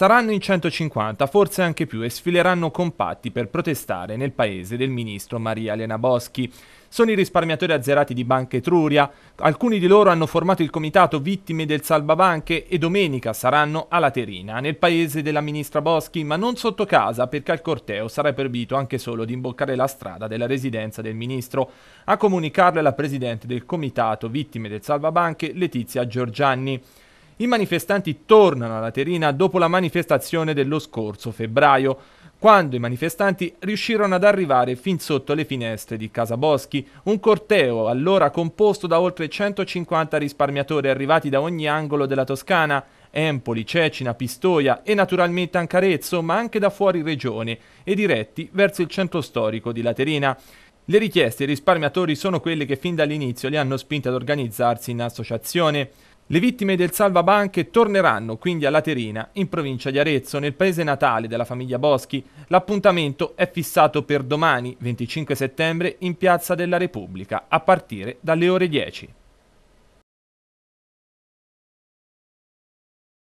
Saranno in 150, forse anche più, e sfileranno compatti per protestare nel paese del ministro Maria Elena Boschi. Sono i risparmiatori azzerati di Banca Etruria, alcuni di loro hanno formato il comitato vittime del salvabanche e domenica saranno a Laterina, nel paese della ministra Boschi, ma non sotto casa perché al corteo sarà proibito anche solo di imboccare la strada della residenza del ministro. A comunicarle la presidente del comitato vittime del salvabanche, Letizia Giorgianni. I manifestanti tornano alla Terina dopo la manifestazione dello scorso febbraio, quando i manifestanti riuscirono ad arrivare fin sotto le finestre di Casa Boschi, un corteo allora composto da oltre 150 risparmiatori arrivati da ogni angolo della Toscana, Empoli, Cecina, Pistoia e naturalmente Ancarezzo, ma anche da fuori regione, e diretti verso il centro storico di Laterina. Le richieste ai risparmiatori sono quelle che fin dall'inizio li hanno spinti ad organizzarsi in associazione. Le vittime del salvabanche torneranno quindi a Laterina, in provincia di Arezzo, nel paese natale della famiglia Boschi. L'appuntamento è fissato per domani, 25 settembre, in Piazza della Repubblica, a partire dalle ore 10.